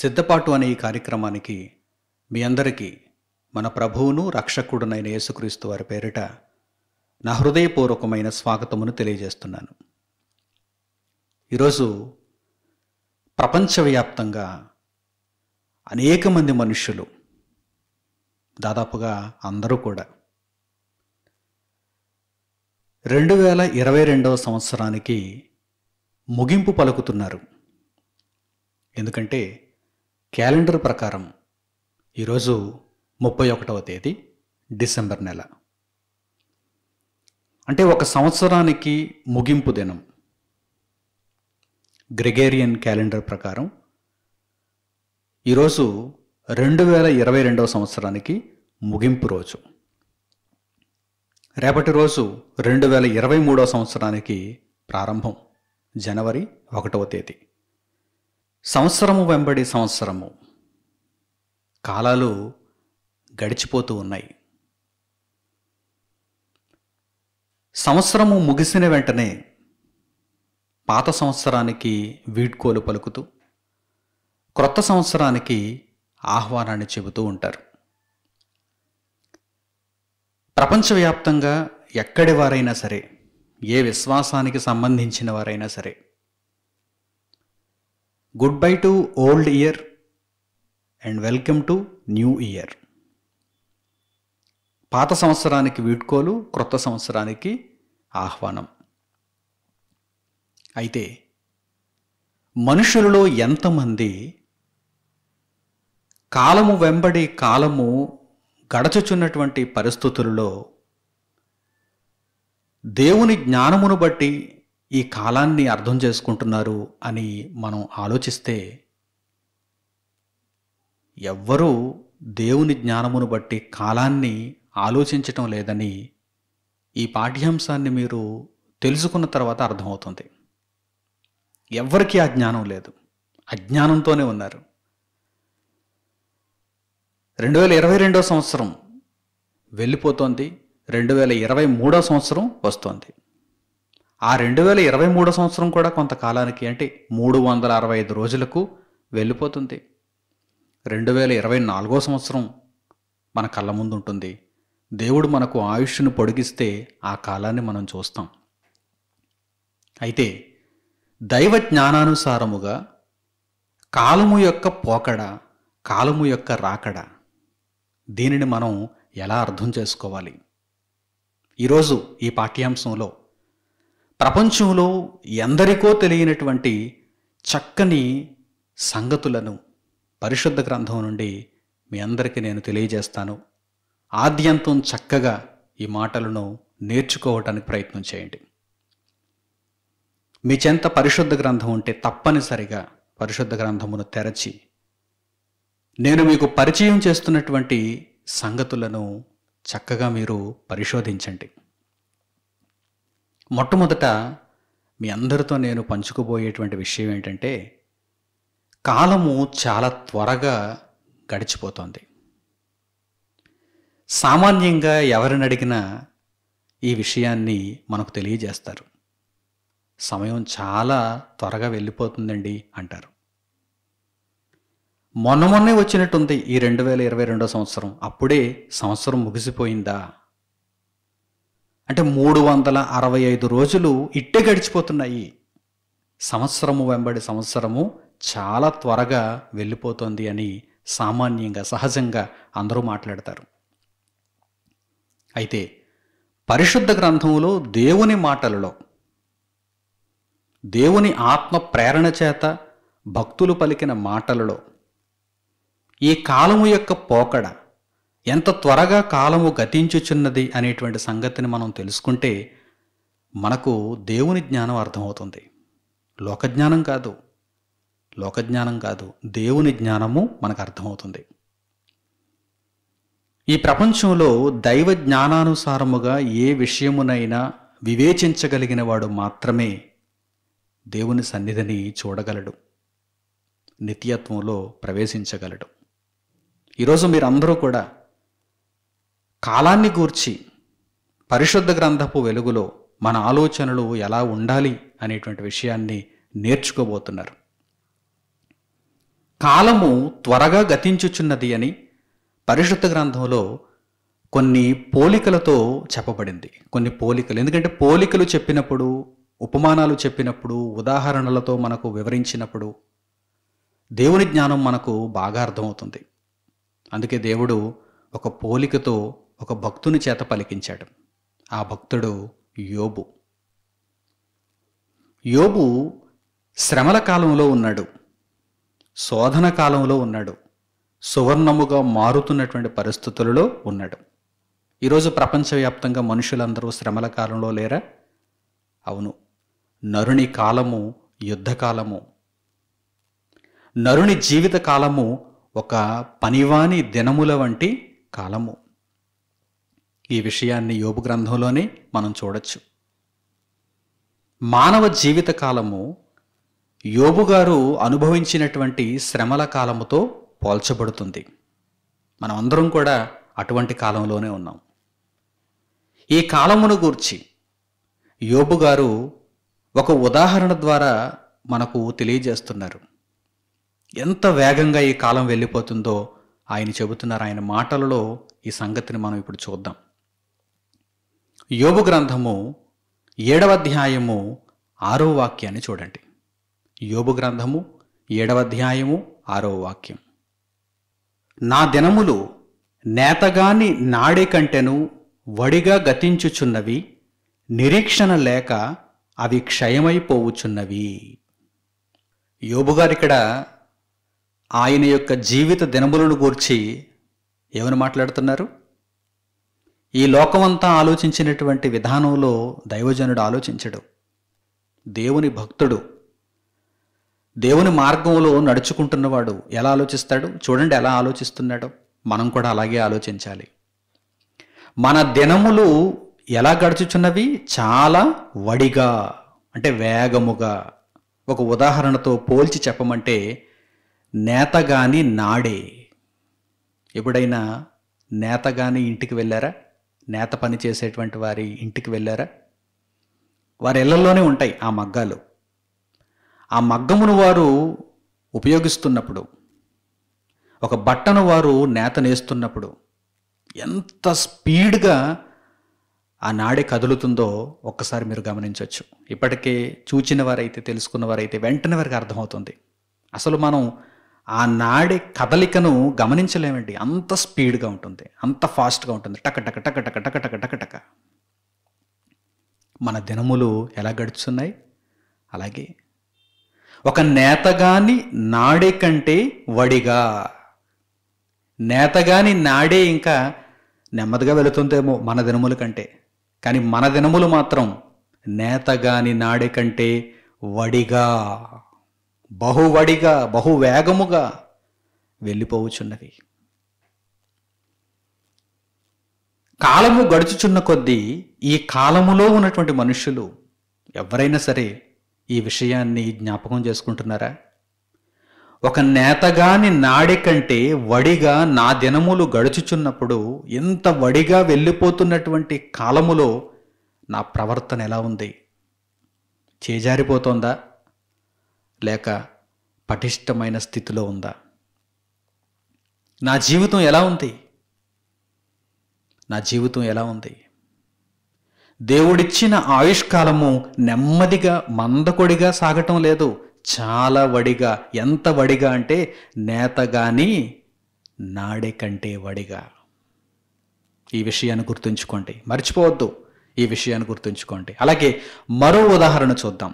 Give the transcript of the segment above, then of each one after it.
సిద్ధపాటు అనే ఈ కార్యక్రమానికి మీ అందరికీ మన ప్రభువును రక్షకుడునైన యేసుక్రీస్తు వారి పేరిట నా హృదయపూర్వకమైన స్వాగతమును తెలియజేస్తున్నాను ఈరోజు ప్రపంచవ్యాప్తంగా అనేక మంది మనుష్యులు దాదాపుగా అందరూ కూడా రెండు వేల ఇరవై రెండవ సంవత్సరానికి ముగింపు పలుకుతున్నారు ఎందుకంటే క్యాలెండర్ ప్రకారం ఈరోజు ముప్పై ఒకటవ తేదీ డిసెంబర్ నెల అంటే ఒక సంవత్సరానికి ముగింపు దినం గ్రెగేరియన్ క్యాలెండర్ ప్రకారం ఈరోజు రెండు వేల ఇరవై రెండవ సంవత్సరానికి ముగింపు రోజు రేపటి రోజు రెండు వేల ఇరవై మూడవ సంవత్సరానికి ప్రారంభం జనవరి ఒకటవ తేదీ సంవత్సరము వెంబడి సంవత్సరము కాలాలు గడిచిపోతూ ఉన్నాయి సంవత్సరము ముగిసిన వెంటనే పాత సంవత్సరానికి వీడ్కోలు పలుకుతూ క్రొత్త సంవత్సరానికి ఆహ్వానాన్ని చెబుతూ ఉంటారు ప్రపంచవ్యాప్తంగా ఎక్కడి వారైనా సరే ఏ విశ్వాసానికి సంబంధించిన వారైనా సరే goodbye to old year and welcome to new year పాత సంవత్సరానికి వీడ్కోలు క్రొత్త సంవత్సరానికి ఆహ్వానం అయితే మనుషులలో ఎంతమంది కాలము వెంబడి కాలము గడచుచున్నటువంటి పరిస్థితులలో దేవుని జ్ఞానమును బట్టి ఈ కాలాన్ని అర్థం చేసుకుంటున్నారు అని మనం ఆలోచిస్తే ఎవ్వరూ దేవుని జ్ఞానమును బట్టి కాలాన్ని ఆలోచించటం లేదని ఈ పాఠ్యాంశాన్ని మీరు తెలుసుకున్న తర్వాత అర్థమవుతుంది ఎవ్వరికీ ఆ జ్ఞానం లేదు అజ్ఞానంతోనే ఉన్నారు రెండు వేల ఇరవై రెండో సంవత్సరం వెళ్ళిపోతోంది రెండు వేల ఇరవై మూడో సంవత్సరం వస్తోంది ఆ రెండు వేల ఇరవై మూడో సంవత్సరం కూడా కొంతకాలానికి అంటే మూడు వందల అరవై ఐదు రోజులకు వెళ్ళిపోతుంది రెండు వేల ఇరవై నాలుగో సంవత్సరం మన కళ్ళ ముందు ఉంటుంది దేవుడు మనకు ఆయుష్ను పొడిగిస్తే ఆ కాలాన్ని మనం చూస్తాం అయితే దైవ జ్ఞానానుసారముగా కాలము యొక్క పోకడ కాలము యొక్క రాకడ దీనిని మనం ఎలా అర్థం చేసుకోవాలి ఈరోజు ఈ పాఠ్యాంశంలో ప్రపంచంలో ఎందరికో తెలియనటువంటి చక్కని సంగతులను పరిశుద్ధ గ్రంథం నుండి మీ అందరికీ నేను తెలియజేస్తాను ఆద్యంతం చక్కగా ఈ మాటలను నేర్చుకోవటానికి ప్రయత్నం చేయండి మీ చెంత పరిశుద్ధ గ్రంథం ఉంటే తప్పనిసరిగా పరిశుద్ధ గ్రంథమును తెరచి నేను మీకు పరిచయం చేస్తున్నటువంటి సంగతులను చక్కగా మీరు పరిశోధించండి మొట్టమొదట మీ అందరితో నేను పంచుకోబోయేటువంటి విషయం ఏంటంటే కాలము చాలా త్వరగా గడిచిపోతోంది సామాన్యంగా ఎవరిని అడిగినా ఈ విషయాన్ని మనకు తెలియజేస్తారు సమయం చాలా త్వరగా వెళ్ళిపోతుందండి అంటారు మొన్న మొన్నే వచ్చినట్టుంది ఈ రెండు వేల ఇరవై రెండో సంవత్సరం అప్పుడే సంవత్సరం ముగిసిపోయిందా అంటే మూడు వందల అరవై ఐదు రోజులు ఇట్టే గడిచిపోతున్నాయి సంవత్సరము వెంబడి సంవత్సరము చాలా త్వరగా వెళ్ళిపోతుంది అని సామాన్యంగా సహజంగా అందరూ మాట్లాడతారు అయితే పరిశుద్ధ గ్రంథంలో దేవుని మాటలలో దేవుని ఆత్మ ప్రేరణ చేత భక్తులు పలికిన మాటలలో ఈ కాలము యొక్క పోకడ ఎంత త్వరగా కాలము గతించుచున్నది అనేటువంటి సంగతిని మనం తెలుసుకుంటే మనకు దేవుని జ్ఞానం అర్థమవుతుంది లోకజ్ఞానం కాదు లోకజ్ఞానం కాదు దేవుని జ్ఞానము మనకు అర్థమవుతుంది ఈ ప్రపంచంలో దైవ జ్ఞానానుసారముగా ఏ విషయమునైనా వివేచించగలిగిన వాడు మాత్రమే దేవుని సన్నిధిని చూడగలడు నిత్యత్వంలో ప్రవేశించగలడు ఈరోజు మీరందరూ కూడా కాలాన్ని గూర్చి పరిశుద్ధ గ్రంథపు వెలుగులో మన ఆలోచనలు ఎలా ఉండాలి అనేటువంటి విషయాన్ని నేర్చుకోబోతున్నారు కాలము త్వరగా గతించుచున్నది అని పరిశుద్ధ గ్రంథంలో కొన్ని పోలికలతో చెప్పబడింది కొన్ని పోలికలు ఎందుకంటే పోలికలు చెప్పినప్పుడు ఉపమానాలు చెప్పినప్పుడు ఉదాహరణలతో మనకు వివరించినప్పుడు దేవుని జ్ఞానం మనకు బాగా అర్థమవుతుంది అందుకే దేవుడు ఒక పోలికతో ఒక భక్తుని చేత పలికించాడు ఆ భక్తుడు యోబు యోబు శ్రమల కాలంలో ఉన్నాడు శోధన కాలంలో ఉన్నాడు సువర్ణముగా మారుతున్నటువంటి పరిస్థితులలో ఉన్నాడు ఈరోజు ప్రపంచవ్యాప్తంగా మనుషులందరూ శ్రమల కాలంలో లేరా అవును నరుని కాలము యుద్ధకాలము నరుని జీవిత కాలము ఒక పనివాని దినముల వంటి కాలము ఈ విషయాన్ని యోపు గ్రంథంలోనే మనం చూడొచ్చు మానవ జీవిత కాలము యోబు గారు అనుభవించినటువంటి శ్రమల కాలముతో పోల్చబడుతుంది మనం అందరం కూడా అటువంటి కాలంలోనే ఉన్నాం ఈ కాలమును గూర్చి యోబు గారు ఒక ఉదాహరణ ద్వారా మనకు తెలియజేస్తున్నారు ఎంత వేగంగా ఈ కాలం వెళ్ళిపోతుందో ఆయన చెబుతున్నారు ఆయన మాటలలో ఈ సంగతిని మనం ఇప్పుడు చూద్దాం యోబు గ్రంథము ఏడవ అధ్యాయము ఆరో వాక్యాన్ని చూడండి యోబు గ్రంథము ఏడవ అధ్యాయము ఆరో వాక్యం నా దినములు నేతగాని నాడి కంటెను వడిగా గతించుచున్నవి నిరీక్షణ లేక అవి క్షయమైపోవుచున్నవి యోబుగారు ఇక్కడ ఆయన యొక్క జీవిత దినములను గూర్చి ఏమని మాట్లాడుతున్నారు ఈ లోకమంతా ఆలోచించినటువంటి విధానంలో దైవజనుడు ఆలోచించడు దేవుని భక్తుడు దేవుని మార్గంలో నడుచుకుంటున్నవాడు ఎలా ఆలోచిస్తాడు చూడండి ఎలా ఆలోచిస్తున్నాడు మనం కూడా అలాగే ఆలోచించాలి మన దినములు ఎలా గడుచుచున్నవి చాలా వడిగా అంటే వేగముగా ఒక ఉదాహరణతో పోల్చి చెప్పమంటే నేతగాని నాడే ఎప్పుడైనా నేతగాని ఇంటికి వెళ్ళారా నేత పని చేసేటువంటి వారి ఇంటికి వెళ్ళారా వారి ఇళ్లలోనే ఉంటాయి ఆ మగ్గాలు ఆ మగ్గమును వారు ఉపయోగిస్తున్నప్పుడు ఒక బట్టను వారు నేత నేస్తున్నప్పుడు ఎంత స్పీడ్గా ఆ నాడే కదులుతుందో ఒక్కసారి మీరు గమనించవచ్చు ఇప్పటికే చూచిన వారైతే తెలుసుకున్న వారైతే వెంటనే వారికి అర్థమవుతుంది అసలు మనం ఆ నాడే కదలికను గమనించలేమండి అంత స్పీడ్గా ఉంటుంది అంత ఫాస్ట్గా ఉంటుంది టక టక టక టక టక టక టక టక మన దినములు ఎలా గడుచున్నాయి అలాగే ఒక నేతగాని నాడే కంటే వడిగా నేతగాని నాడే ఇంకా నెమ్మదిగా వెళుతుందేమో మన దినముల కంటే కానీ మన దినములు మాత్రం నేతగాని నాడే కంటే వడిగా బహువడిగా బహువేగముగా వెళ్ళిపోవచ్చున్నవి కాలము గడుచుచున్న కొద్దీ ఈ కాలములో ఉన్నటువంటి మనుషులు ఎవరైనా సరే ఈ విషయాన్ని జ్ఞాపకం చేసుకుంటున్నారా ఒక నేతగాని నాడి కంటే వడిగా నా దినములు గడుచుచున్నప్పుడు ఇంత వడిగా వెళ్ళిపోతున్నటువంటి కాలములో నా ప్రవర్తన ఎలా ఉంది చేజారిపోతోందా లేక పటిష్టమైన స్థితిలో ఉందా నా జీవితం ఎలా ఉంది నా జీవితం ఎలా ఉంది దేవుడిచ్చిన ఆయుష్కాలము నెమ్మదిగా మందకొడిగా సాగటం లేదు చాలా వడిగా ఎంత వడిగా అంటే నేత కానీ నాడే కంటే వడిగా ఈ విషయాన్ని గుర్తుంచుకోండి మర్చిపోవద్దు ఈ విషయాన్ని గుర్తుంచుకోండి అలాగే మరో ఉదాహరణ చూద్దాం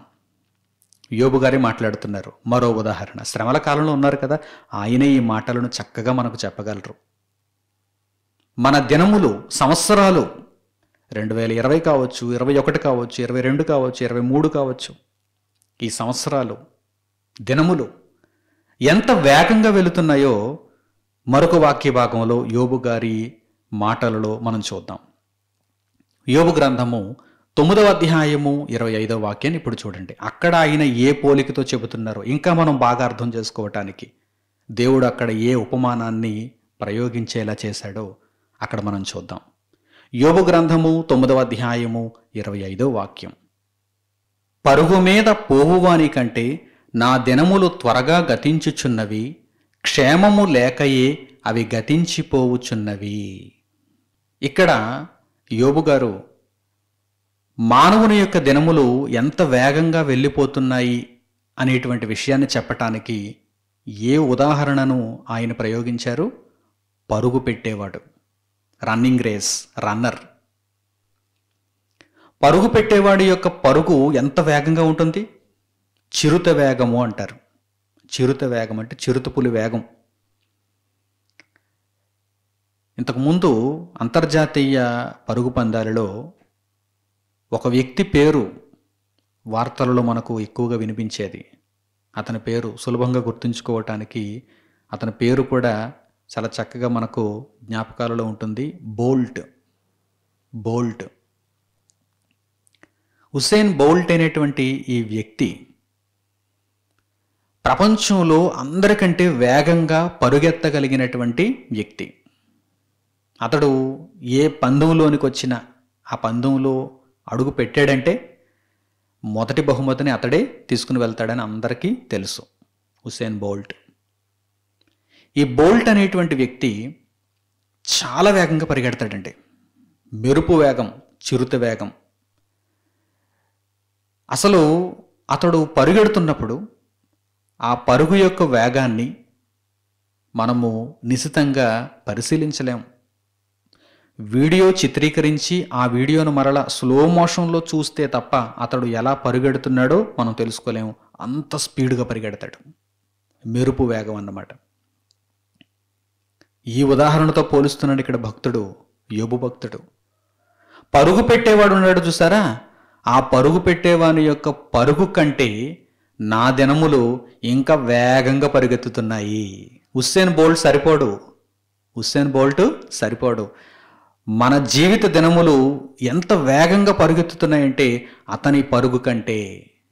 యోబు గారే మాట్లాడుతున్నారు మరో ఉదాహరణ శ్రమల కాలంలో ఉన్నారు కదా ఆయనే ఈ మాటలను చక్కగా మనకు చెప్పగలరు మన దినములు సంవత్సరాలు రెండు వేల ఇరవై కావచ్చు ఇరవై ఒకటి కావచ్చు ఇరవై రెండు కావచ్చు ఇరవై మూడు కావచ్చు ఈ సంవత్సరాలు దినములు ఎంత వేగంగా వెళుతున్నాయో మరొక వాక్య భాగంలో యోబు గారి మాటలలో మనం చూద్దాం యోబు గ్రంథము తొమ్మిదవ అధ్యాయము ఇరవై ఐదవ వాక్యాన్ని ఇప్పుడు చూడండి అక్కడ ఆయన ఏ పోలికతో చెబుతున్నారో ఇంకా మనం బాగా అర్థం చేసుకోవటానికి దేవుడు అక్కడ ఏ ఉపమానాన్ని ప్రయోగించేలా చేశాడో అక్కడ మనం చూద్దాం యోగ గ్రంథము తొమ్మిదవ అధ్యాయము ఇరవై ఐదవ వాక్యం పరుగు మీద పోవువాని కంటే నా దినములు త్వరగా గతించుచున్నవి క్షేమము లేకయే అవి గతించిపోవుచున్నవి ఇక్కడ యోబు గారు మానవుని యొక్క దినములు ఎంత వేగంగా వెళ్ళిపోతున్నాయి అనేటువంటి విషయాన్ని చెప్పటానికి ఏ ఉదాహరణను ఆయన ప్రయోగించారు పరుగు పెట్టేవాడు రన్నింగ్ రేస్ రన్నర్ పరుగు పెట్టేవాడి యొక్క పరుగు ఎంత వేగంగా ఉంటుంది చిరుత వేగము అంటారు చిరుత వేగం అంటే చిరుతపులి వేగం ఇంతకుముందు అంతర్జాతీయ పరుగు పందాలలో ఒక వ్యక్తి పేరు వార్తలలో మనకు ఎక్కువగా వినిపించేది అతని పేరు సులభంగా గుర్తుంచుకోవటానికి అతని పేరు కూడా చాలా చక్కగా మనకు జ్ఞాపకాలలో ఉంటుంది బోల్ట్ బోల్ట్ హుసేన్ బోల్ట్ అనేటువంటి ఈ వ్యక్తి ప్రపంచంలో అందరికంటే వేగంగా పరుగెత్తగలిగినటువంటి వ్యక్తి అతడు ఏ పందంలోనికి వచ్చినా ఆ పందంలో అడుగు పెట్టాడంటే మొదటి బహుమతిని అతడే తీసుకుని వెళ్తాడని అందరికీ తెలుసు హుసేన్ బోల్ట్ ఈ బోల్ట్ అనేటువంటి వ్యక్తి చాలా వేగంగా పరిగెడతాడండి మెరుపు వేగం చిరుత వేగం అసలు అతడు పరుగెడుతున్నప్పుడు ఆ పరుగు యొక్క వేగాన్ని మనము నిశితంగా పరిశీలించలేము వీడియో చిత్రీకరించి ఆ వీడియోను మరల స్లో మోషన్లో చూస్తే తప్ప అతడు ఎలా పరుగెడుతున్నాడో మనం తెలుసుకోలేము అంత స్పీడ్గా పరిగెడతాడు మెరుపు వేగం అన్నమాట ఈ ఉదాహరణతో పోలుస్తున్నాడు ఇక్కడ భక్తుడు యోబు భక్తుడు పరుగు పెట్టేవాడు ఉన్నాడు చూసారా ఆ పరుగు పెట్టేవాని యొక్క పరుగు కంటే నా దినములు ఇంకా వేగంగా పరిగెత్తుతున్నాయి హుస్సేన్ బోల్ట్ సరిపోడు హుస్సేన్ బోల్ట్ సరిపోడు మన జీవిత దినములు ఎంత వేగంగా పరుగెత్తుతున్నాయంటే అతని పరుగు కంటే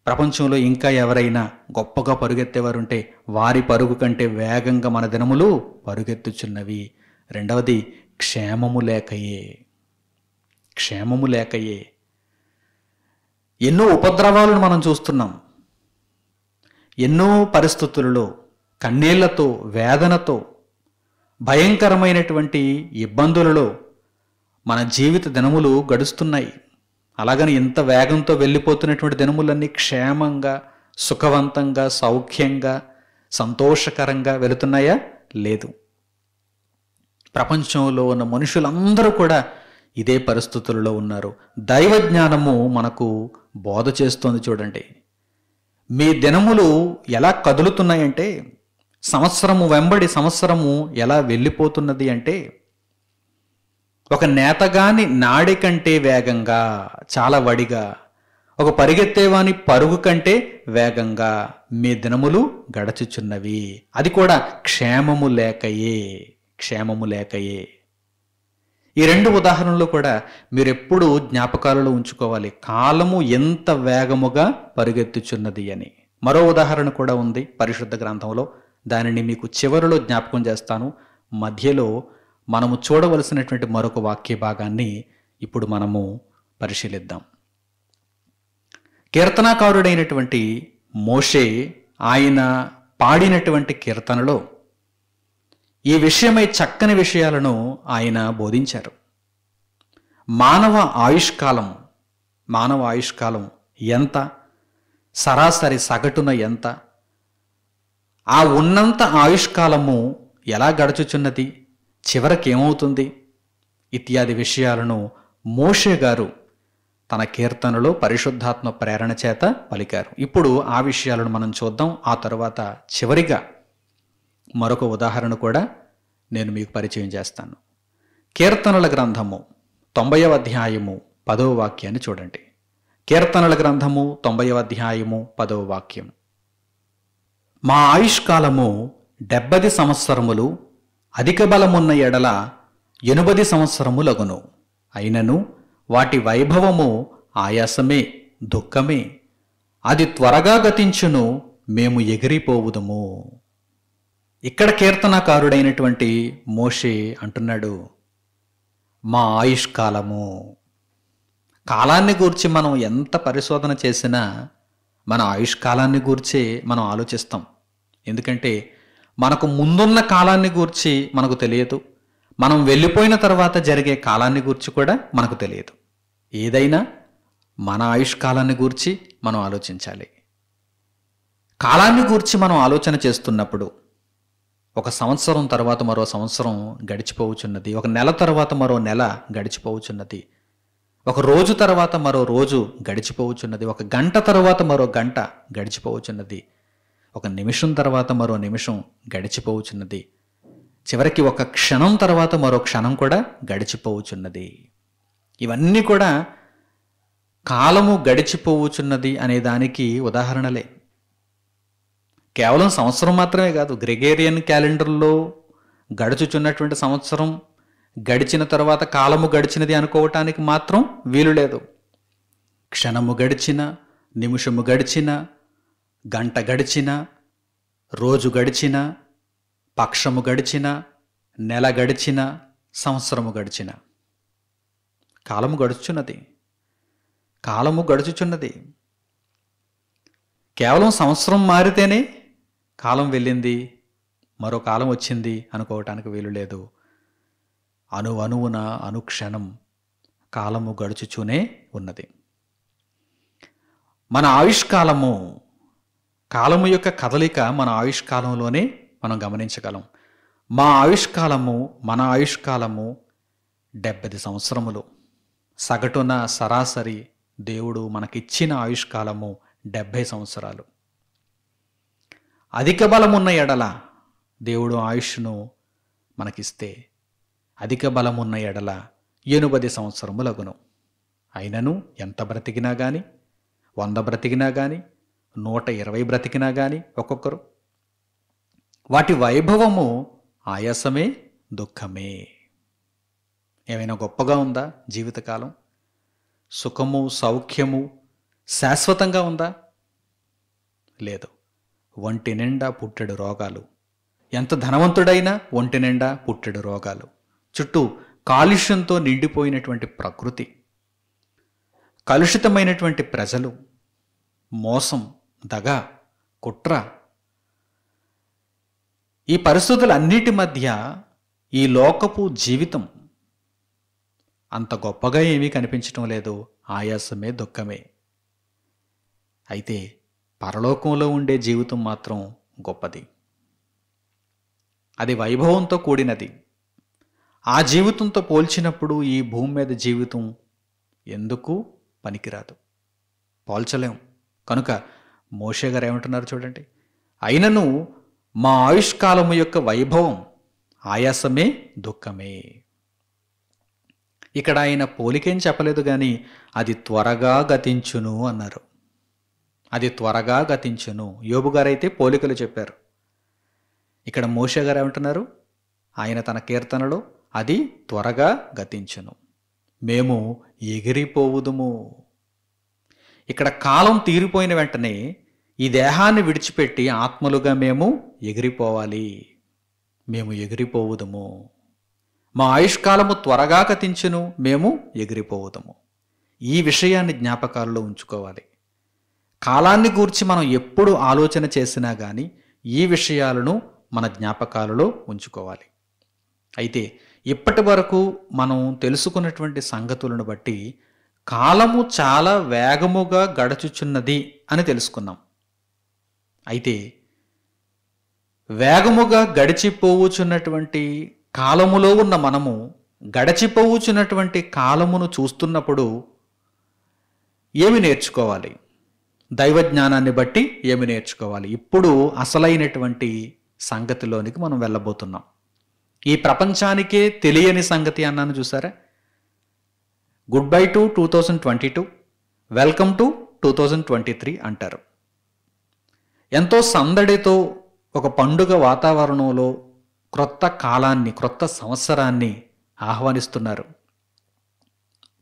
ప్రపంచంలో ఇంకా ఎవరైనా గొప్పగా పరుగెత్తేవారుంటే వారి పరుగు కంటే వేగంగా మన దినములు పరుగెత్తుచున్నవి రెండవది క్షేమము లేకయే క్షేమము లేకయే ఎన్నో ఉపద్రవాలను మనం చూస్తున్నాం ఎన్నో పరిస్థితులలో కన్నీళ్లతో వేదనతో భయంకరమైనటువంటి ఇబ్బందులలో మన జీవిత దినములు గడుస్తున్నాయి అలాగని ఇంత వేగంతో వెళ్ళిపోతున్నటువంటి దినములన్నీ క్షేమంగా సుఖవంతంగా సౌఖ్యంగా సంతోషకరంగా వెళుతున్నాయా లేదు ప్రపంచంలో ఉన్న మనుషులందరూ కూడా ఇదే పరిస్థితులలో ఉన్నారు దైవ జ్ఞానము మనకు బోధ చేస్తుంది చూడండి మీ దినములు ఎలా కదులుతున్నాయంటే సంవత్సరము వెంబడి సంవత్సరము ఎలా వెళ్ళిపోతున్నది అంటే ఒక నేతగాని నాడి కంటే వేగంగా చాలా వడిగా ఒక పరిగెత్తేవాని పరుగు కంటే వేగంగా మీ దినములు గడచుచున్నవి అది కూడా క్షేమము లేకయే క్షేమము లేకయే ఈ రెండు ఉదాహరణలు కూడా మీరు ఎప్పుడు జ్ఞాపకాలలో ఉంచుకోవాలి కాలము ఎంత వేగముగా పరిగెత్తుచున్నది అని మరో ఉదాహరణ కూడా ఉంది పరిశుద్ధ గ్రంథంలో దానిని మీకు చివరిలో జ్ఞాపకం చేస్తాను మధ్యలో మనము చూడవలసినటువంటి మరొక వాక్య భాగాన్ని ఇప్పుడు మనము పరిశీలిద్దాం కీర్తనాకారుడైనటువంటి మోషే ఆయన పాడినటువంటి కీర్తనలో ఈ విషయమై చక్కని విషయాలను ఆయన బోధించారు మానవ ఆయుష్కాలం మానవ ఆయుష్కాలం ఎంత సరాసరి సగటున ఎంత ఆ ఉన్నంత ఆయుష్కాలము ఎలా గడుచుచున్నది చివరకేమవుతుంది ఇత్యాది విషయాలను మోషే గారు తన కీర్తనలో పరిశుద్ధాత్మ ప్రేరణ చేత పలికారు ఇప్పుడు ఆ విషయాలను మనం చూద్దాం ఆ తర్వాత చివరిగా మరొక ఉదాహరణ కూడా నేను మీకు పరిచయం చేస్తాను కీర్తనల గ్రంథము తొంభైవ అధ్యాయము పదవ వాక్యాన్ని చూడండి కీర్తనల గ్రంథము తొంభైవ అధ్యాయము పదవ వాక్యం మా ఆయుష్కాలము డెబ్బది సంవత్సరములు అధిక బలమున్న ఎడల ఎనుబది సంవత్సరములగును అయినను వాటి వైభవము ఆయాసమే దుఃఖమే అది త్వరగా గతించును మేము ఎగిరిపోవుదము ఇక్కడ కీర్తనకారుడైనటువంటి మోషే అంటున్నాడు మా ఆయుష్కాలము కాలాన్ని గూర్చి మనం ఎంత పరిశోధన చేసినా మన ఆయుష్కాలాన్ని గూర్చే మనం ఆలోచిస్తాం ఎందుకంటే మనకు ముందున్న కాలాన్ని గూర్చి మనకు తెలియదు మనం వెళ్ళిపోయిన తర్వాత జరిగే కాలాన్ని గూర్చి కూడా మనకు తెలియదు ఏదైనా మన ఆయుష్కాలాన్ని గూర్చి మనం ఆలోచించాలి కాలాన్ని గూర్చి మనం ఆలోచన చేస్తున్నప్పుడు ఒక సంవత్సరం తర్వాత మరో సంవత్సరం గడిచిపోవచ్చున్నది ఒక నెల తర్వాత మరో నెల గడిచిపోవచ్చున్నది ఒక రోజు తర్వాత మరో రోజు గడిచిపోవచ్చున్నది ఒక గంట తర్వాత మరో గంట గడిచిపోవచ్చున్నది ఒక నిమిషం తర్వాత మరో నిమిషం గడిచిపోవుచున్నది చివరికి ఒక క్షణం తర్వాత మరో క్షణం కూడా గడిచిపోవుచున్నది ఇవన్నీ కూడా కాలము గడిచిపోవుచున్నది అనే దానికి ఉదాహరణలే కేవలం సంవత్సరం మాత్రమే కాదు గ్రెగేరియన్ క్యాలెండర్లో గడుచుచున్నటువంటి సంవత్సరం గడిచిన తర్వాత కాలము గడిచినది అనుకోవటానికి మాత్రం వీలు లేదు క్షణము గడిచిన నిమిషము గడిచిన గంట గడిచినా రోజు గడిచినా పక్షము గడిచినా నెల గడిచినా సంవత్సరము గడిచిన కాలము గడుచున్నది కాలము గడుచుచున్నది కేవలం సంవత్సరం మారితేనే కాలం వెళ్ళింది మరో కాలం వచ్చింది అనుకోవటానికి వీలు లేదు అను అణువున అనుక్షణం కాలము గడుచుచూనే ఉన్నది మన ఆయుష్కాలము కాలము యొక్క కదలిక మన ఆయుష్కాలంలోనే మనం గమనించగలం మా ఆయుష్కాలము మన ఆయుష్కాలము డెబ్బది సంవత్సరములు సగటున సరాసరి దేవుడు మనకిచ్చిన ఆయుష్కాలము డెబ్భై సంవత్సరాలు అధిక బలమున్న ఎడల దేవుడు ఆయుష్ను మనకిస్తే అధిక బలమున్న ఎడల ఎనుబది సంవత్సరములగును అయినను ఎంత బ్రతికినా కానీ వంద బ్రతికినా కానీ నూట ఇరవై బ్రతికినా కానీ ఒక్కొక్కరు వాటి వైభవము ఆయాసమే దుఃఖమే ఏమైనా గొప్పగా ఉందా జీవితకాలం సుఖము సౌఖ్యము శాశ్వతంగా ఉందా లేదు ఒంటి నిండా పుట్టెడు రోగాలు ఎంత ధనవంతుడైనా ఒంటి నిండా పుట్టెడు రోగాలు చుట్టూ కాలుష్యంతో నిండిపోయినటువంటి ప్రకృతి కలుషితమైనటువంటి ప్రజలు మోసం దగ కుట్ర ఈ పరిస్థితులన్నిటి మధ్య ఈ లోకపు జీవితం అంత గొప్పగా ఏమీ కనిపించటం లేదు ఆయాసమే దుఃఖమే అయితే పరలోకంలో ఉండే జీవితం మాత్రం గొప్పది అది వైభవంతో కూడినది ఆ జీవితంతో పోల్చినప్పుడు ఈ భూమి మీద జీవితం ఎందుకు పనికిరాదు పోల్చలేం కనుక మోషే గారు ఏమంటున్నారు చూడండి అయినను మా ఆయుష్కాలము యొక్క వైభవం ఆయాసమే దుఃఖమే ఇక్కడ ఆయన పోలికేం చెప్పలేదు కానీ అది త్వరగా గతించును అన్నారు అది త్వరగా గతించును యోబు గారైతే పోలికలు చెప్పారు ఇక్కడ మోషే గారు ఏమంటున్నారు ఆయన తన కీర్తనలో అది త్వరగా గతించును మేము ఎగిరిపోవుదుము ఇక్కడ కాలం తీరిపోయిన వెంటనే ఈ దేహాన్ని విడిచిపెట్టి ఆత్మలుగా మేము ఎగిరిపోవాలి మేము ఎగిరిపోవుదము మా ఆయుష్కాలము త్వరగా కతించును మేము ఎగిరిపోవుదము ఈ విషయాన్ని జ్ఞాపకాల్లో ఉంచుకోవాలి కాలాన్ని గూర్చి మనం ఎప్పుడు ఆలోచన చేసినా కానీ ఈ విషయాలను మన జ్ఞాపకాలలో ఉంచుకోవాలి అయితే ఇప్పటి వరకు మనం తెలుసుకున్నటువంటి సంగతులను బట్టి కాలము చాలా వేగముగా గడచుచున్నది అని తెలుసుకున్నాం అయితే వేగముగా గడిచిపోవుచున్నటువంటి కాలములో ఉన్న మనము గడచిపోవుచున్నటువంటి కాలమును చూస్తున్నప్పుడు ఏమి నేర్చుకోవాలి దైవ జ్ఞానాన్ని బట్టి ఏమి నేర్చుకోవాలి ఇప్పుడు అసలైనటువంటి సంగతిలోనికి మనం వెళ్ళబోతున్నాం ఈ ప్రపంచానికే తెలియని సంగతి అన్నాను చూసారా goodbye to two thousand twenty two welcome to two thousand twenty three అంటారు ఎంతో సందడితో ఒక పండుగ వాతావరణంలో క్రొత్త కాలాన్ని క్రొత్త సంవత్సరాన్ని ఆహ్వానిస్తున్నారు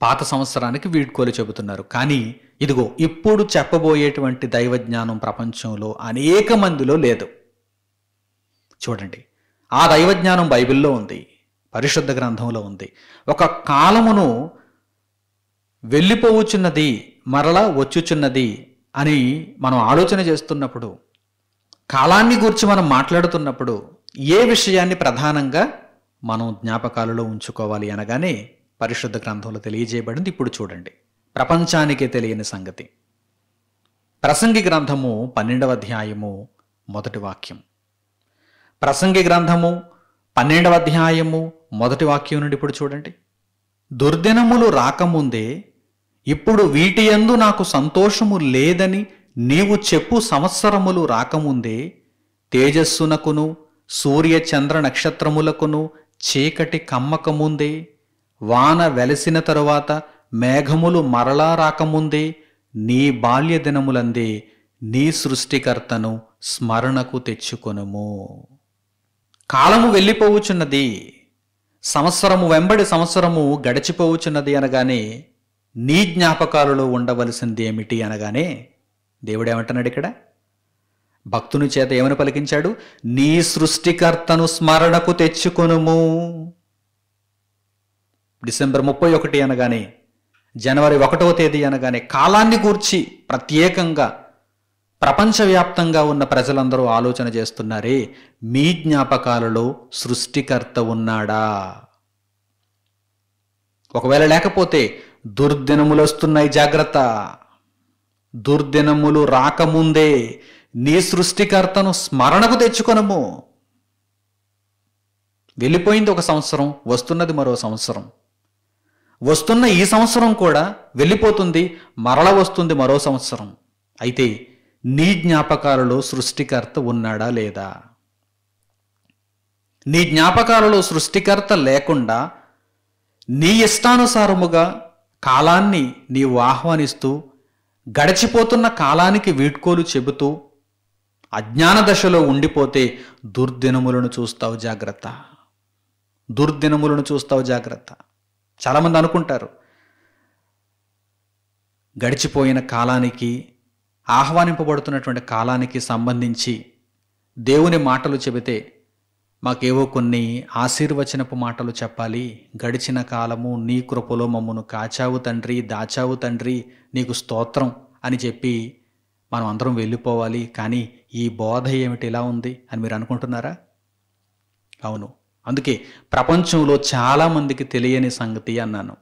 పాత సంవత్సరానికి వీడ్కోలు చెబుతున్నారు కానీ ఇదిగో ఇప్పుడు చెప్పబోయేటువంటి దైవజ్ఞానం ప్రపంచంలో అనేక మందిలో లేదు చూడండి ఆ దైవజ్ఞానం బైబిల్లో ఉంది పరిశుద్ధ గ్రంథంలో ఉంది ఒక కాలమును వెళ్ళిపోవచ్చున్నది మరలా వచ్చుచున్నది అని మనం ఆలోచన చేస్తున్నప్పుడు కాలాన్ని గురించి మనం మాట్లాడుతున్నప్పుడు ఏ విషయాన్ని ప్రధానంగా మనం జ్ఞాపకాలలో ఉంచుకోవాలి అనగానే పరిశుద్ధ గ్రంథంలో తెలియజేయబడింది ఇప్పుడు చూడండి ప్రపంచానికే తెలియని సంగతి ప్రసంగి గ్రంథము పన్నెండవ అధ్యాయము మొదటి వాక్యం ప్రసంగి గ్రంథము పన్నెండవ అధ్యాయము మొదటి వాక్యం నుండి ఇప్పుడు చూడండి దుర్దినములు రాకముందే ఇప్పుడు వీటియందు నాకు సంతోషము లేదని నీవు చెప్పు సంవత్సరములు రాకముందే తేజస్సునకును సూర్య చంద్ర నక్షత్రములకును చీకటి కమ్మకముందే వాన వెలసిన తరువాత మేఘములు మరలా రాకముందే నీ బాల్య దినములందే నీ సృష్టికర్తను స్మరణకు తెచ్చుకొనుము కాలము వెళ్ళిపోవుచున్నది సంవత్సరము వెంబడి సంవత్సరము గడిచిపోవుచున్నది అనగానే నీ జ్ఞాపకాలలో ఉండవలసింది ఏమిటి అనగానే దేవుడేమంటున్నాడు ఇక్కడ భక్తుని చేత ఏమని పలికించాడు నీ సృష్టికర్తను స్మరణకు తెచ్చుకొనుము డిసెంబర్ ముప్పై ఒకటి అనగానే జనవరి ఒకటవ తేదీ అనగానే కాలాన్ని గూర్చి ప్రత్యేకంగా ప్రపంచవ్యాప్తంగా ఉన్న ప్రజలందరూ ఆలోచన చేస్తున్నారే మీ జ్ఞాపకాలలో సృష్టికర్త ఉన్నాడా ఒకవేళ లేకపోతే దుర్దినములు వస్తున్నాయి జాగ్రత్త దుర్దినములు రాకముందే నీ సృష్టికర్తను స్మరణకు తెచ్చుకొనము వెళ్ళిపోయింది ఒక సంవత్సరం వస్తున్నది మరో సంవత్సరం వస్తున్న ఈ సంవత్సరం కూడా వెళ్ళిపోతుంది మరల వస్తుంది మరో సంవత్సరం అయితే నీ జ్ఞాపకాలలో సృష్టికర్త ఉన్నాడా లేదా నీ జ్ఞాపకాలలో సృష్టికర్త లేకుండా నీ ఇష్టానుసారముగా కాలాన్ని నీవు ఆహ్వానిస్తూ గడిచిపోతున్న కాలానికి వీడ్కోలు చెబుతూ అజ్ఞాన దశలో ఉండిపోతే దుర్దినములను చూస్తావు జాగ్రత్త దుర్దినములను చూస్తావు జాగ్రత్త చాలామంది అనుకుంటారు గడిచిపోయిన కాలానికి ఆహ్వానింపబడుతున్నటువంటి కాలానికి సంబంధించి దేవుని మాటలు చెబితే మాకేవో కొన్ని ఆశీర్వచనపు మాటలు చెప్పాలి గడిచిన కాలము నీ కృపలో మమ్మను కాచావు తండ్రి దాచావు తండ్రి నీకు స్తోత్రం అని చెప్పి మనం అందరం వెళ్ళిపోవాలి కానీ ఈ బోధ ఏమిటి ఇలా ఉంది అని మీరు అనుకుంటున్నారా అవును అందుకే ప్రపంచంలో చాలామందికి తెలియని సంగతి అన్నాను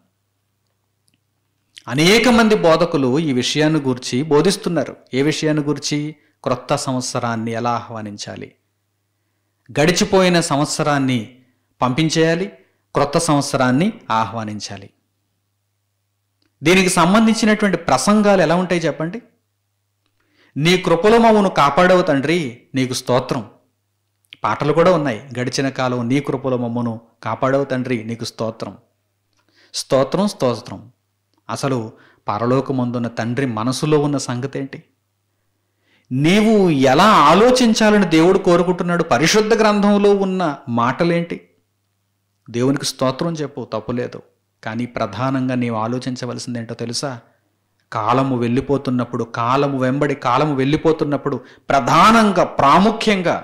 అనేక మంది బోధకులు ఈ విషయాన్ని గురించి బోధిస్తున్నారు ఏ విషయాన్ని గురించి క్రొత్త సంవత్సరాన్ని ఎలా ఆహ్వానించాలి గడిచిపోయిన సంవత్సరాన్ని పంపించేయాలి క్రొత్త సంవత్సరాన్ని ఆహ్వానించాలి దీనికి సంబంధించినటువంటి ప్రసంగాలు ఎలా ఉంటాయి చెప్పండి నీ కృపలో మమ్మను కాపాడవు తండ్రి నీకు స్తోత్రం పాటలు కూడా ఉన్నాయి గడిచిన కాలం నీ కృపలో మమ్మను కాపాడవు తండ్రి నీకు స్తోత్రం స్తోత్రం స్తోత్రం అసలు పరలోకమందున్న తండ్రి మనసులో ఉన్న సంగతి ఏంటి నీవు ఎలా ఆలోచించాలని దేవుడు కోరుకుంటున్నాడు పరిశుద్ధ గ్రంథంలో ఉన్న మాటలేంటి దేవునికి స్తోత్రం చెప్పు తప్పులేదు కానీ ప్రధానంగా నీవు ఆలోచించవలసింది ఏంటో తెలుసా కాలము వెళ్ళిపోతున్నప్పుడు కాలము వెంబడి కాలము వెళ్ళిపోతున్నప్పుడు ప్రధానంగా ప్రాముఖ్యంగా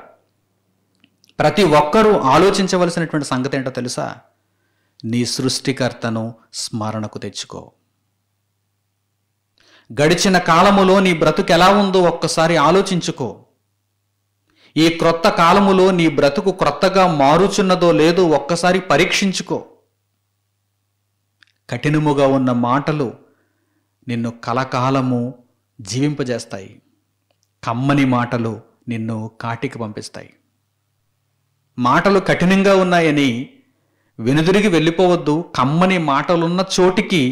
ప్రతి ఒక్కరూ ఆలోచించవలసినటువంటి సంగతి ఏంటో తెలుసా నీ సృష్టికర్తను స్మరణకు తెచ్చుకో గడిచిన కాలములో నీ బ్రతుకు ఎలా ఉందో ఒక్కసారి ఆలోచించుకో ఈ క్రొత్త కాలములో నీ బ్రతుకు క్రొత్తగా మారుచున్నదో లేదో ఒక్కసారి పరీక్షించుకో కఠినముగా ఉన్న మాటలు నిన్ను కలకాలము జీవింపజేస్తాయి కమ్మని మాటలు నిన్ను కాటికి పంపిస్తాయి మాటలు కఠినంగా ఉన్నాయని వెనుదిరిగి వెళ్ళిపోవద్దు కమ్మని మాటలున్న చోటికి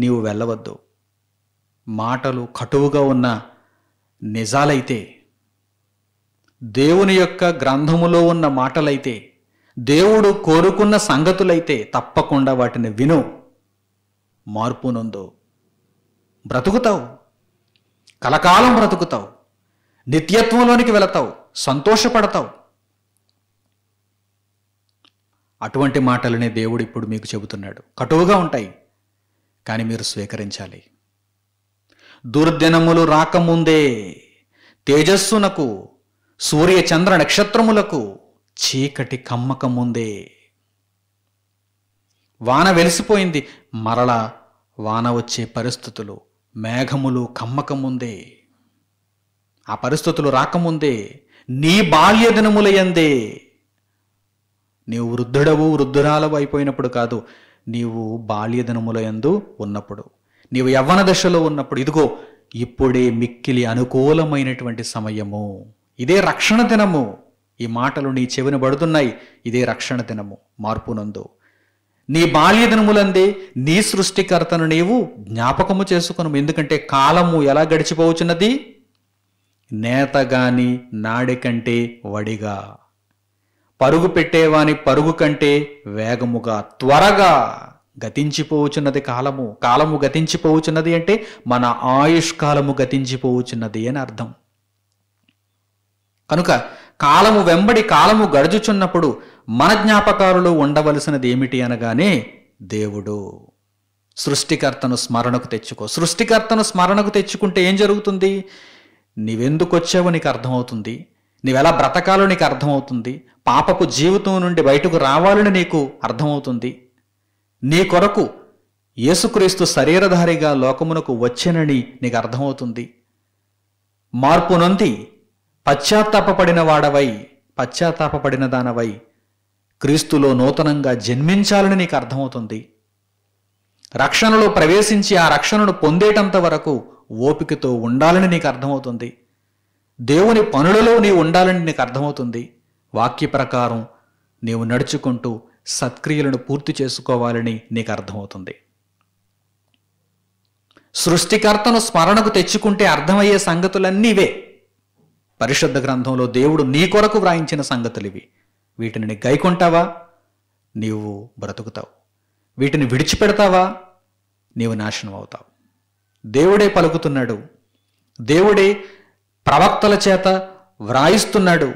నీవు వెళ్ళవద్దు మాటలు కటువుగా ఉన్న నిజాలైతే దేవుని యొక్క గ్రంథములో ఉన్న మాటలైతే దేవుడు కోరుకున్న సంగతులైతే తప్పకుండా వాటిని విను మార్పు నుందో బ్రతుకుతావు కలకాలం బ్రతుకుతావు నిత్యత్వంలోనికి వెళతావు సంతోషపడతావు అటువంటి మాటలనే దేవుడు ఇప్పుడు మీకు చెబుతున్నాడు కటువుగా ఉంటాయి కానీ మీరు స్వీకరించాలి దుర్దినములు రాకముందే తేజస్సునకు సూర్య చంద్ర నక్షత్రములకు చీకటి కమ్మకముందే వాన వెలిసిపోయింది మరలా వాన వచ్చే పరిస్థితులు మేఘములు కమ్మకముందే ఆ పరిస్థితులు రాకముందే నీ బాల్య దినములయందే నీవు వృద్ధుడవు వృద్ధురాలవు అయిపోయినప్పుడు కాదు నీవు బాల్య దినములయందు ఉన్నప్పుడు నీవు యవ్వన దశలో ఉన్నప్పుడు ఇదిగో ఇప్పుడే మిక్కిలి అనుకూలమైనటువంటి సమయము ఇదే రక్షణ దినము ఈ మాటలు నీ చెవిన పడుతున్నాయి ఇదే రక్షణ దినము మార్పునందు నీ బాల్య దినములందే నీ సృష్టికర్తను నీవు జ్ఞాపకము చేసుకును ఎందుకంటే కాలము ఎలా గడిచిపోవచ్చున్నది నేత గాని నాడి కంటే వడిగా పరుగు పెట్టేవాని పరుగు కంటే వేగముగా త్వరగా గతించిపోవుచున్నది కాలము కాలము గతించిపోవుచున్నది అంటే మన ఆయుష్ కాలము గతించిపోవుచున్నది అని అర్థం కనుక కాలము వెంబడి కాలము గడుచుచున్నప్పుడు మన జ్ఞాపకాలలో ఉండవలసినది ఏమిటి అనగానే దేవుడు సృష్టికర్తను స్మరణకు తెచ్చుకో సృష్టికర్తను స్మరణకు తెచ్చుకుంటే ఏం జరుగుతుంది నీవెందుకు వచ్చావో నీకు అర్థమవుతుంది నీవెలా బ్రతకాలో నీకు అర్థమవుతుంది పాపపు జీవితం నుండి బయటకు రావాలని నీకు అర్థమవుతుంది నీ కొరకు యేసుక్రీస్తు శరీరధారిగా లోకమునకు వచ్చినని నీకు అర్థమవుతుంది మార్పు నొంది పశ్చాత్తాపడిన వాడవై పశ్చాత్తాపడిన దానవై క్రీస్తులో నూతనంగా జన్మించాలని నీకు అర్థమవుతుంది రక్షణలో ప్రవేశించి ఆ రక్షణను పొందేటంత వరకు ఓపికతో ఉండాలని నీకు అర్థమవుతుంది దేవుని పనులలో నీవు ఉండాలని నీకు అర్థమవుతుంది వాక్య ప్రకారం నీవు నడుచుకుంటూ సత్క్రియలను పూర్తి చేసుకోవాలని నీకు అర్థమవుతుంది సృష్టికర్తను స్మరణకు తెచ్చుకుంటే అర్థమయ్యే సంగతులన్నీ ఇవే పరిశుద్ధ గ్రంథంలో దేవుడు నీ కొరకు వ్రాయించిన సంగతులు ఇవి వీటిని నీ గైకొంటావా నీవు బ్రతుకుతావు వీటిని విడిచిపెడతావా నీవు నాశనం అవుతావు దేవుడే పలుకుతున్నాడు దేవుడే ప్రవక్తల చేత వ్రాయిస్తున్నాడు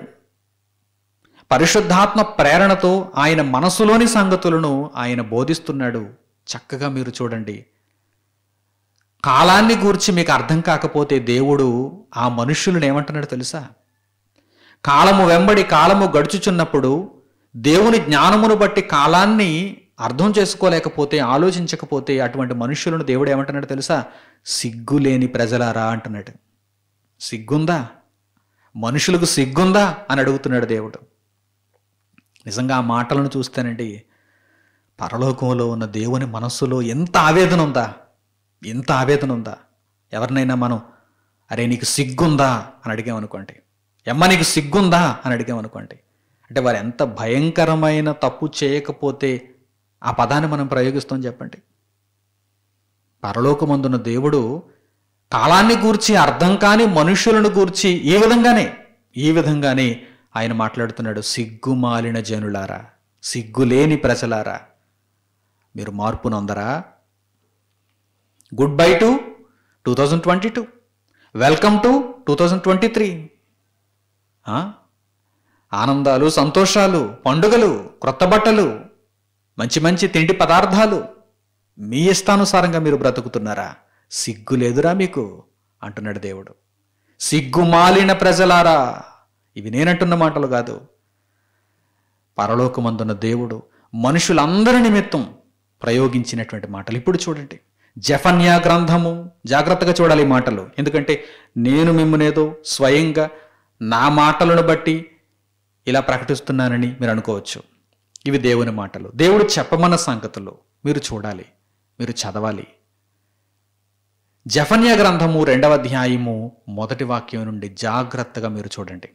పరిశుద్ధాత్మ ప్రేరణతో ఆయన మనసులోని సంగతులను ఆయన బోధిస్తున్నాడు చక్కగా మీరు చూడండి కాలాన్ని గూర్చి మీకు అర్థం కాకపోతే దేవుడు ఆ మనుష్యులను ఏమంటున్నాడు తెలుసా కాలము వెంబడి కాలము గడుచుచున్నప్పుడు దేవుని జ్ఞానమును బట్టి కాలాన్ని అర్థం చేసుకోలేకపోతే ఆలోచించకపోతే అటువంటి మనుష్యులను దేవుడు ఏమంటున్నాడు తెలుసా సిగ్గులేని ప్రజలారా అంటున్నాడు సిగ్గుందా మనుషులకు సిగ్గుందా అని అడుగుతున్నాడు దేవుడు నిజంగా ఆ మాటలను చూస్తేనండి పరలోకంలో ఉన్న దేవుని మనస్సులో ఎంత ఆవేదన ఉందా ఎంత ఆవేదన ఉందా ఎవరినైనా మనం అరే నీకు సిగ్గుందా అని అడిగామనుకోండి ఎమ్మ నీకు సిగ్గుందా అని అడిగామనుకోండి అంటే వారు ఎంత భయంకరమైన తప్పు చేయకపోతే ఆ పదాన్ని మనం ప్రయోగిస్తాం చెప్పండి పరలోకమందున్న దేవుడు కాలాన్ని గూర్చి అర్థం కాని మనుషులను గూర్చి ఈ విధంగానే ఈ విధంగానే ఆయన మాట్లాడుతున్నాడు సిగ్గుమాలిన జనులారా సిగ్గులేని ప్రజలారా మీరు మార్పును అందరా goodbye to two thousand twenty two welcome to two thousand twenty three ఆనందాలు సంతోషాలు పండుగలు క్రొత్త బట్టలు మంచి మంచి తిండి పదార్థాలు మీ ఇష్టానుసారంగా మీరు బ్రతుకుతున్నారా సిగ్గు లేదురా మీకు అంటున్నాడు దేవుడు సిగ్గుమాలిన ప్రజలారా ఇవి నేనంటున్న మాటలు కాదు పరలోకమందున్న దేవుడు మనుషులందరి నిమిత్తం ప్రయోగించినటువంటి మాటలు ఇప్పుడు చూడండి జఫన్యా గ్రంథము జాగ్రత్తగా చూడాలి ఈ మాటలు ఎందుకంటే నేను మిమ్మనేదో స్వయంగా నా మాటలను బట్టి ఇలా ప్రకటిస్తున్నానని మీరు అనుకోవచ్చు ఇవి దేవుని మాటలు దేవుడు చెప్పమన్న సంగతులు మీరు చూడాలి మీరు చదవాలి జఫన్యా గ్రంథము రెండవ అధ్యాయము మొదటి వాక్యం నుండి జాగ్రత్తగా మీరు చూడండి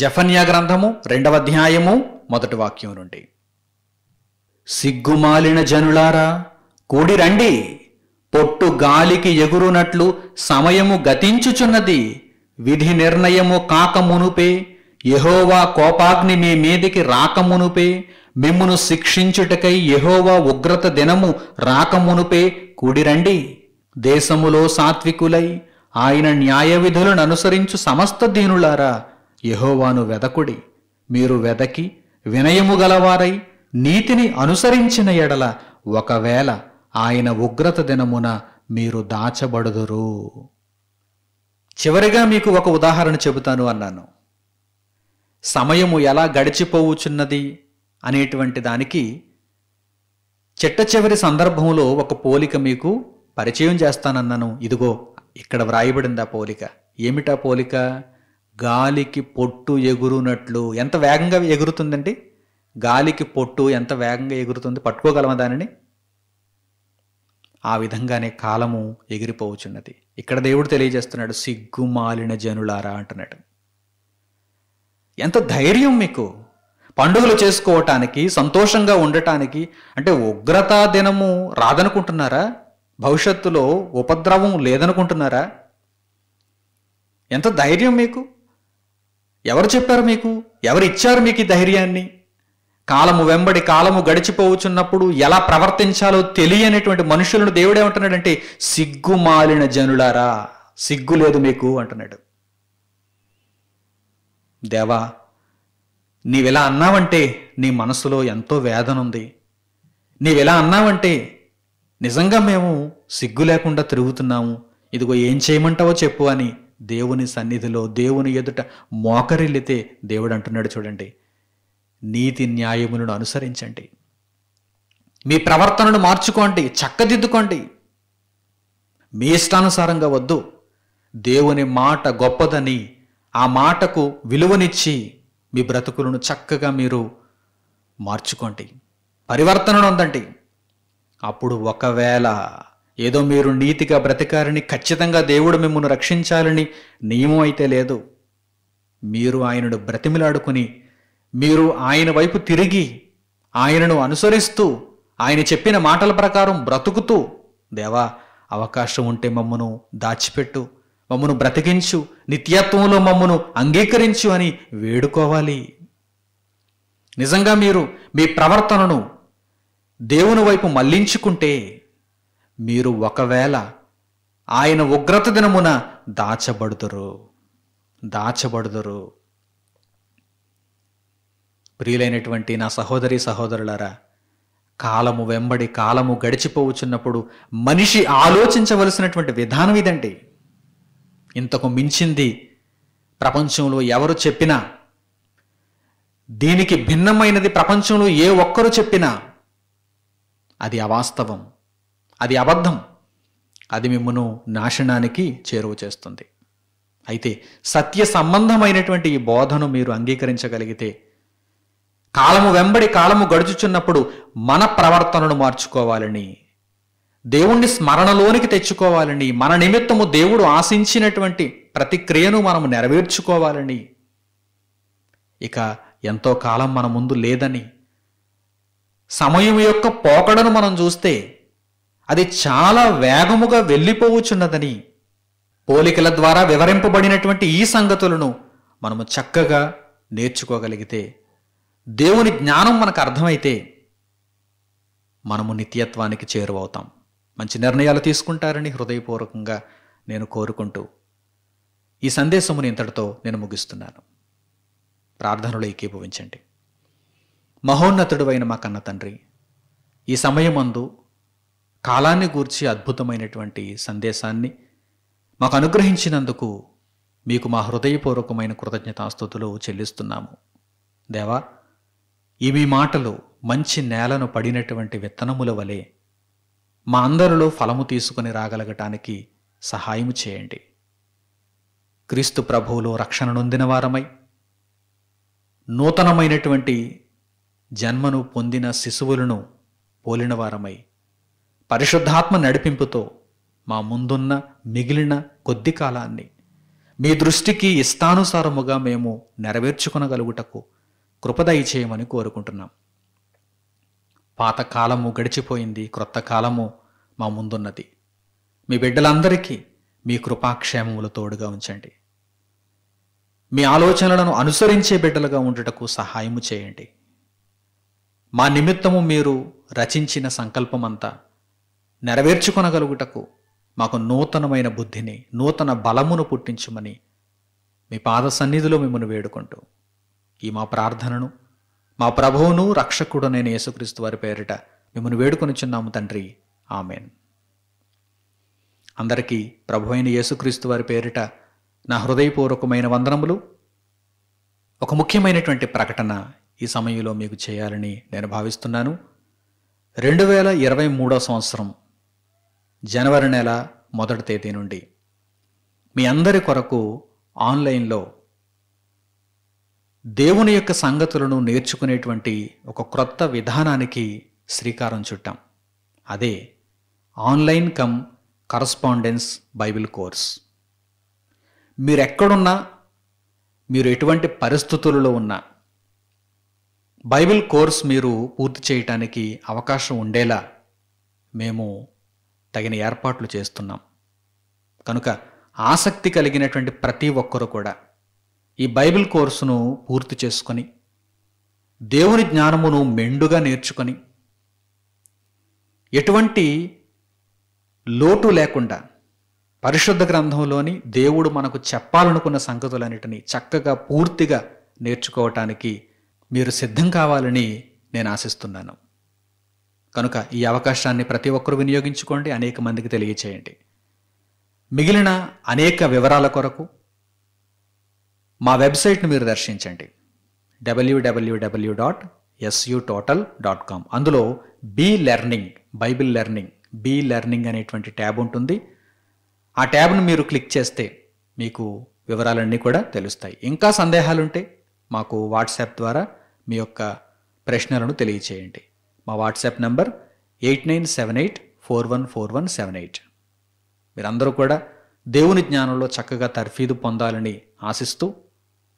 జఫన్యా గ్రంథము రెండవ అధ్యాయము మొదటి వాక్యం నుండి సిగ్గుమాలిన జనులారా కూడి రండి పొట్టు గాలికి ఎగురునట్లు సమయము గతించుచున్నది విధి నిర్ణయము కాకమునుపే యహోవా కోపాగ్ని మీ మీదికి రాకమునుపే మిమ్మును శిక్షించుటకై యహోవా ఉగ్రత దినము రాకమునుపే కూడిరండి దేశములో సాత్వికులై ఆయన న్యాయ విధులను అనుసరించు సమస్త దీనులారా యహోవాను వెదకుడి మీరు వెదకి వినయము గలవారై నీతిని అనుసరించిన ఎడల ఒకవేళ ఆయన ఉగ్రత దినమున మీరు దాచబడుదురు చివరిగా మీకు ఒక ఉదాహరణ చెబుతాను అన్నాను సమయము ఎలా గడిచిపోవుచున్నది అనేటువంటి దానికి చిట్ట చివరి సందర్భంలో ఒక పోలిక మీకు పరిచయం చేస్తానన్నాను ఇదిగో ఇక్కడ వ్రాయబడింది ఆ పోలిక ఏమిటా పోలిక గాలికి పొట్టు ఎగురునట్లు ఎంత వేగంగా ఎగురుతుందండి గాలికి పొట్టు ఎంత వేగంగా ఎగురుతుంది పట్టుకోగలమా దానిని ఆ విధంగానే కాలము ఎగిరిపోవచ్చున్నది ఇక్కడ దేవుడు తెలియజేస్తున్నాడు సిగ్గుమాలిన జనులారా అంటున్నాడు ఎంత ధైర్యం మీకు పండుగలు చేసుకోవటానికి సంతోషంగా ఉండటానికి అంటే ఉగ్రతా దినము రాదనుకుంటున్నారా భవిష్యత్తులో ఉపద్రవం లేదనుకుంటున్నారా ఎంత ధైర్యం మీకు ఎవరు చెప్పారు మీకు ఎవరిచ్చారు మీకు ఈ ధైర్యాన్ని కాలము వెంబడి కాలము గడిచిపోవచ్చున్నప్పుడు ఎలా ప్రవర్తించాలో తెలియనటువంటి మనుషులను దేవుడేమంటున్నాడంటే సిగ్గుమాలిన జనులారా సిగ్గు లేదు మీకు అంటున్నాడు దేవా నీవిలా అన్నావంటే నీ మనసులో ఎంతో వేదన ఉంది నీవిలా అన్నావంటే నిజంగా మేము సిగ్గు లేకుండా తిరుగుతున్నాము ఇదిగో ఏం చేయమంటావో చెప్పు అని దేవుని సన్నిధిలో దేవుని ఎదుట మోకరిల్లితే దేవుడు అంటున్నాడు చూడండి నీతి న్యాయములను అనుసరించండి మీ ప్రవర్తనను మార్చుకోండి చక్కదిద్దుకోండి మీ ఇష్టానుసారంగా వద్దు దేవుని మాట గొప్పదని ఆ మాటకు విలువనిచ్చి మీ బ్రతుకులను చక్కగా మీరు మార్చుకోండి పరివర్తనను ఉందండి అప్పుడు ఒకవేళ ఏదో మీరు నీతిగా బ్రతికారని ఖచ్చితంగా దేవుడు మిమ్మల్ని రక్షించాలని నియమం అయితే లేదు మీరు ఆయనను బ్రతిమిలాడుకుని మీరు ఆయన వైపు తిరిగి ఆయనను అనుసరిస్తూ ఆయన చెప్పిన మాటల ప్రకారం బ్రతుకుతూ దేవా అవకాశం ఉంటే మమ్మను దాచిపెట్టు మమ్మను బ్రతికించు నిత్యత్వంలో మమ్మను అంగీకరించు అని వేడుకోవాలి నిజంగా మీరు మీ ప్రవర్తనను దేవుని వైపు మళ్లించుకుంటే మీరు ఒకవేళ ఆయన ఉగ్రత దినమున దాచబడుదురు దాచబడుదురు ప్రియులైనటువంటి నా సహోదరి సహోదరులరా కాలము వెంబడి కాలము గడిచిపోవచ్చున్నప్పుడు మనిషి ఆలోచించవలసినటువంటి విధానం ఇదండి ఇంతకు మించింది ప్రపంచంలో ఎవరు చెప్పినా దీనికి భిన్నమైనది ప్రపంచంలో ఏ ఒక్కరు చెప్పినా అది అవాస్తవం అది అబద్ధం అది మిమ్మను నాశనానికి చేరువ చేస్తుంది అయితే సత్య సంబంధమైనటువంటి ఈ బోధను మీరు అంగీకరించగలిగితే కాలము వెంబడి కాలము గడుచుచున్నప్పుడు మన ప్రవర్తనను మార్చుకోవాలని దేవుణ్ణి స్మరణలోనికి తెచ్చుకోవాలని మన నిమిత్తము దేవుడు ఆశించినటువంటి ప్రతిక్రియను మనము నెరవేర్చుకోవాలని ఇక ఎంతో కాలం మన ముందు లేదని సమయం యొక్క పోకడను మనం చూస్తే అది చాలా వేగముగా వెళ్ళిపోవచ్చున్నదని పోలికల ద్వారా వివరింపబడినటువంటి ఈ సంగతులను మనము చక్కగా నేర్చుకోగలిగితే దేవుని జ్ఞానం మనకు అర్థమైతే మనము నిత్యత్వానికి చేరువవుతాం మంచి నిర్ణయాలు తీసుకుంటారని హృదయపూర్వకంగా నేను కోరుకుంటూ ఈ సందేశముని ఇంతటితో నేను ముగిస్తున్నాను ప్రార్థనలో ఏకీభవించండి మహోన్నతుడు అయిన మా కన్న తండ్రి ఈ సమయమందు కాలాన్ని గూర్చి అద్భుతమైనటువంటి సందేశాన్ని మాకు అనుగ్రహించినందుకు మీకు మా హృదయపూర్వకమైన కృతజ్ఞతాస్థుతులు చెల్లిస్తున్నాము దేవా ఇవి మాటలు మంచి నేలను పడినటువంటి విత్తనముల వలె మా అందరిలో ఫలము తీసుకుని రాగలగటానికి సహాయం చేయండి క్రీస్తు ప్రభువులో రక్షణ నొందిన వారమై నూతనమైనటువంటి జన్మను పొందిన శిశువులను పోలినవారమై వారమై పరిశుద్ధాత్మ నడిపింపుతో మా ముందున్న మిగిలిన కొద్ది కాలాన్ని మీ దృష్టికి ఇష్టానుసారముగా మేము నెరవేర్చుకునగలుగుటకు కృపదయ చేయమని కోరుకుంటున్నాం పాత కాలము గడిచిపోయింది క్రొత్త కాలము మా ముందున్నది మీ బిడ్డలందరికీ మీ కృపాక్షేమములు తోడుగా ఉంచండి మీ ఆలోచనలను అనుసరించే బిడ్డలుగా ఉండటకు సహాయము చేయండి మా నిమిత్తము మీరు రచించిన సంకల్పమంతా నెరవేర్చుకొనగలుగుటకు మాకు నూతనమైన బుద్ధిని నూతన బలమును పుట్టించమని మీ పాద సన్నిధిలో మిమ్మల్ని వేడుకుంటూ ఈ మా ప్రార్థనను మా ప్రభువును రక్షకుడు నేను యేసుక్రీస్తు వారి పేరిట మిమ్మల్ని వేడుకొనిచున్నాము తండ్రి ఆమెన్ అందరికీ ప్రభు అయిన యేసుక్రీస్తు వారి పేరిట నా హృదయపూర్వకమైన వందనములు ఒక ముఖ్యమైనటువంటి ప్రకటన ఈ సమయంలో మీకు చేయాలని నేను భావిస్తున్నాను రెండు వేల ఇరవై మూడో సంవత్సరం జనవరి నెల మొదటి తేదీ నుండి మీ అందరి కొరకు ఆన్లైన్లో దేవుని యొక్క సంగతులను నేర్చుకునేటువంటి ఒక క్రొత్త విధానానికి శ్రీకారం చుట్టాం అదే online cum correspondence Bible course మీరు ఎక్కడున్నా మీరు ఎటువంటి పరిస్థితులలో ఉన్నా బైబిల్ కోర్స్ మీరు పూర్తి చేయటానికి అవకాశం ఉండేలా మేము తగిన ఏర్పాట్లు చేస్తున్నాం కనుక ఆసక్తి కలిగినటువంటి ప్రతి ఒక్కరు కూడా ఈ బైబిల్ కోర్సును పూర్తి చేసుకొని దేవుని జ్ఞానమును మెండుగా నేర్చుకొని ఎటువంటి లోటు లేకుండా పరిశుద్ధ గ్రంథంలోని దేవుడు మనకు చెప్పాలనుకున్న సంగతులన్నిటినీ చక్కగా పూర్తిగా నేర్చుకోవటానికి మీరు సిద్ధం కావాలని నేను ఆశిస్తున్నాను కనుక ఈ అవకాశాన్ని ప్రతి ఒక్కరూ వినియోగించుకోండి అనేక మందికి తెలియచేయండి మిగిలిన అనేక వివరాల కొరకు మా వెబ్సైట్ను మీరు దర్శించండి W W W dot S U total dot com అందులో B learning Bible learning B learning అనేటువంటి ట్యాబ్ ఉంటుంది ఆ ట్యాబ్ను మీరు క్లిక్ చేస్తే మీకు వివరాలన్నీ కూడా తెలుస్తాయి ఇంకా సందేహాలుంటే మాకు వాట్సాప్ ద్వారా మీ యొక్క ప్రశ్నలను తెలియచేయండి మా WhatsApp number eight nine seven eight four one four one seven eight మీరందరూ కూడా దేవుని జ్ఞానంలో చక్కగా తర్ఫీదు పొందాలని ఆశిస్తూ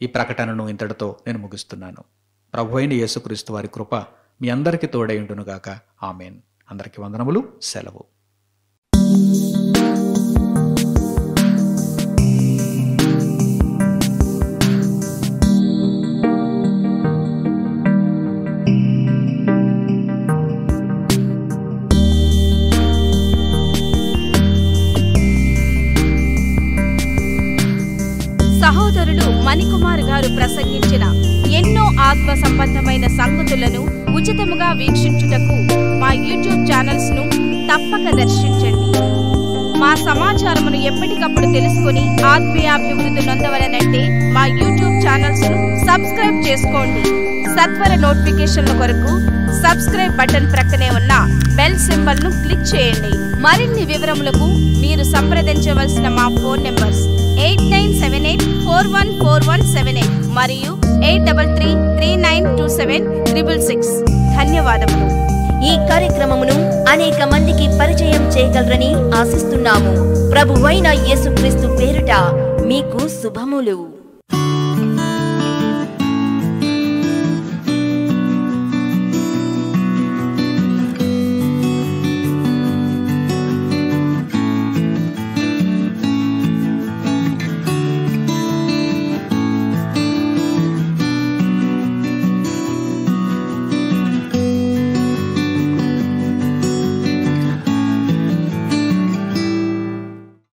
ఈ ప్రకటనను ఇంతటితో నేను ముగిస్తున్నాను ప్రభు అయిన యేసుక్రీస్తు వారి కృప మీ అందరికీ తోడైండునుగాక ఆమెన్ అందరికీ వందనములు సెలవు దర్శకుడు మణికుమార్ గారు ప్రసంగించిన ఎన్నో ఆత్మ సంబంధమైన సంగతులను ఉచితముగా వీక్షించుటకు మా యూట్యూబ్ ఛానల్స్ ను తప్పక దర్శించండి మా సమాచారమును ఎప్పటికప్పుడు తెలుసుకుని ఆత్మీయాభివృద్ధి నొందవలనంటే మా యూట్యూబ్ ఛానల్స్ ను సబ్స్క్రైబ్ చేసుకోండి సత్వర నోటిఫికేషన్ల కొరకు సబ్స్క్రైబ్ బటన్ ప్రక్కనే ఉన్న బెల్ సింబల్ ను క్లిక్ చేయండి మరిన్ని వివరములకు మీరు సంప్రదించవలసిన మా phone numbers eight nine seven eight four one four one seven eight మరియు eight double three three nine two seven triple six ధన్యవాదములు ఈ కార్యక్రమమును అనేక మందికి పరిచయం చేయగలరని ఆశిస్తున్నాము ప్రభువైన యేసుక్రీస్తు పేరుట మీకు శుభములు